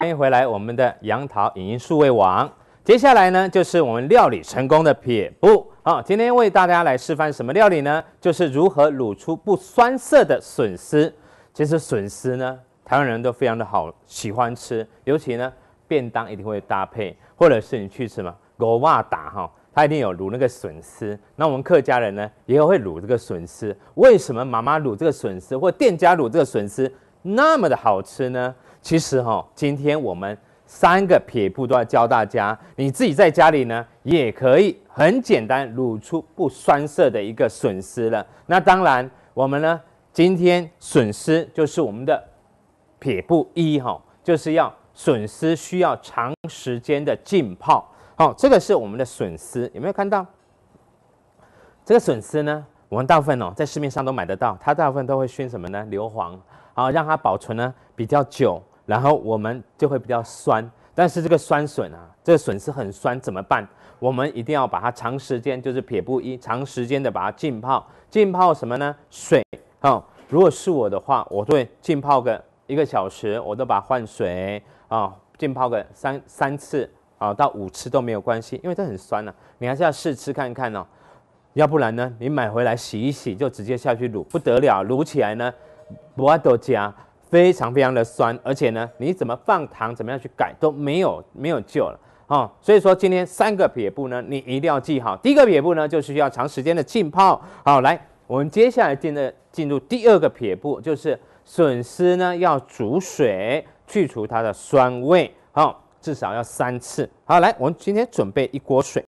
欢迎回来，我们的杨桃影音数位网。接下来呢，就是我们料理成功的撇步。好，今天为大家来示范什么料理呢？就是如何卤出不酸涩的笋丝。其实笋丝呢，台湾人都非常的好喜欢吃，尤其呢便当一定会搭配，或者是你去什么狗瓦打哈，它一定有卤那个笋丝。那我们客家人呢，也会卤这个笋丝。为什么妈妈卤这个笋丝，或店家卤这个笋丝，那么的好吃呢？其实哈，今天我们三个撇步都要教大家。你自己在家里呢，也可以很简单卤出不酸涩的一个笋丝了。那当然，我们呢今天笋丝就是我们的撇步一哈，就是要笋丝需要长时间的浸泡。好，这个是我们的笋丝，有没有看到？这个笋丝呢，我们大部分哦在市面上都买得到。它大部分都会熏什么呢？硫磺，好让它保存呢比较久。然后我们就会比较酸，但是这个酸笋啊，这个笋是很酸，怎么办？我们一定要把它长时间，就是撇不一，长时间的把它浸泡，浸泡什么呢？水哦。如果是我的话，我都浸泡个一个小时，我都把它换水啊，浸泡个三三次啊到五次都没有关系，因为它很酸呢，你还是要试吃看看哦，要不然呢，你买回来洗一洗就直接下去卤，不得了，卤起来呢不要多加。非常非常的酸，而且呢，你怎么放糖，怎么样去改都没有没有救了啊！所以说今天三个撇步呢，你一定要记好。第一个撇步呢，就是要长时间的浸泡。好，来，我们接下来进的进入第二个撇步，就是笋丝呢要煮水，去除它的酸味。好，至少要三次。好，来，我们今天准备一锅水。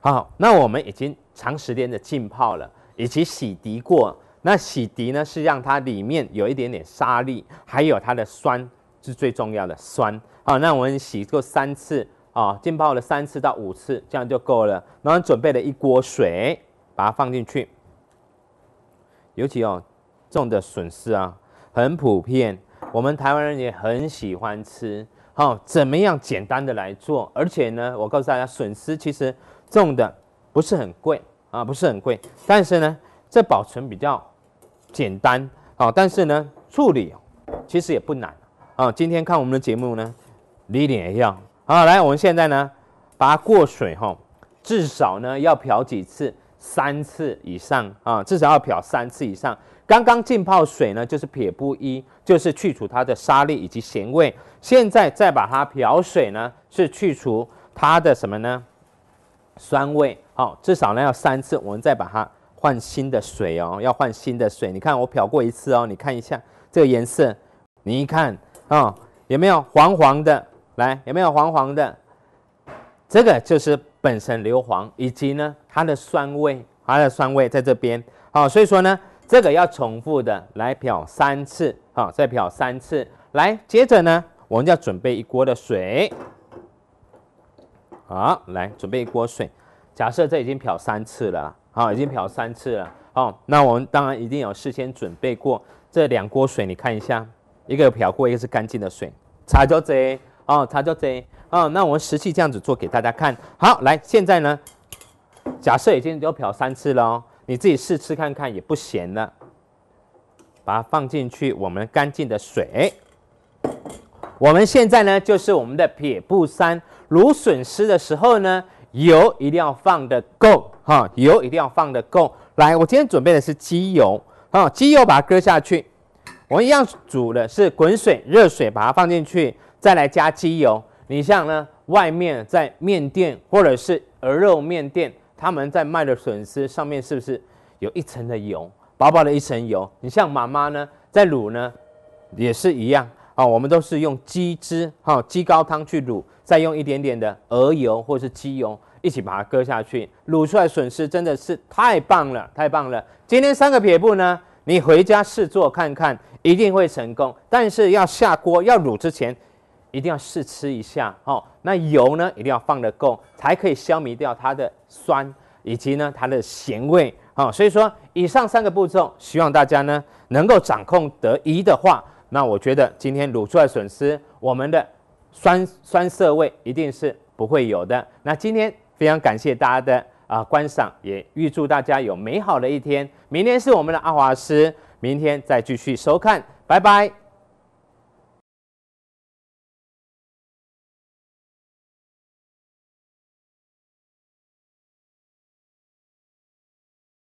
好，那我们已经长时间的浸泡了，以及洗涤过。那洗涤呢，是让它里面有一点点沙粒，还有它的酸是最重要的酸啊。那我们洗过三次啊，浸泡了三次到五次，这样就够了。然后准备了一锅水，把它放进去。尤其哦，种的笋丝啊很普遍，我们台湾人也很喜欢吃。好，怎么样简单的来做？而且呢，我告诉大家，笋丝其实种的不是很贵啊，不是很贵。但是呢，这保存比较。简单啊，但是呢，处理其实也不难啊。今天看我们的节目呢，理解一样啊。来，我们现在呢，把它过水哈，至少呢要漂几次，三次以上啊，至少要漂三次以上。刚刚浸泡水呢，就是撇布一，就是去除它的沙粒以及咸味。现在再把它漂水呢，是去除它的什么呢？酸味。好，至少呢要三次，我们再把它。换新的水哦，要换新的水。你看我漂过一次哦，你看一下这个颜色，你一看啊，有没有黄黄的？来，有没有黄黄的？这个就是本身硫磺以及呢它的酸味，它的酸味在这边。好，所以说呢，这个要重复的来漂三次啊，再漂三次。来，接着呢，我们要准备一锅的水。好，来准备一锅水。假设这已经漂三次了。好，已经漂三次了。哦，那我们当然一定有事先准备过这两锅水，你看一下，一个漂过，一个是干净的水，茶就这，哦，茶就这，哦，那我们实际这样子做给大家看好。来，现在呢，假设已经有漂三次了，哦，你自己试吃看看也不咸了，把它放进去，我们干净的水。我们现在呢，就是我们的撇布三，芦笋丝的时候呢。油一定要放的够，哈，油一定要放的够。来，我今天准备的是鸡油，啊，鸡油把它搁下去。我们一样煮的是滚水、热水，把它放进去，再来加鸡油。你像呢，外面在面店或者是鹅肉面店，他们在卖的笋丝上面是不是有一层的油？薄薄的一层油。你像妈妈呢，在卤呢，也是一样。啊，我们都是用鸡汁、哈鸡高汤去卤，再用一点点的鹅油或是鸡油一起把它割下去卤出来，损失真的是太棒了，太棒了！今天三个撇步呢，你回家试做看看，一定会成功。但是要下锅要卤之前，一定要试吃一下。哦。那油呢一定要放得够，才可以消弭掉它的酸以及呢它的咸味。哦。所以说以上三个步骤，希望大家呢能够掌控得宜的话。那我觉得今天卤出来损失，我们的酸酸涩味一定是不会有的。那今天非常感谢大家的啊观赏，也预祝大家有美好的一天。明天是我们的阿华师，明天再继续收看，拜拜。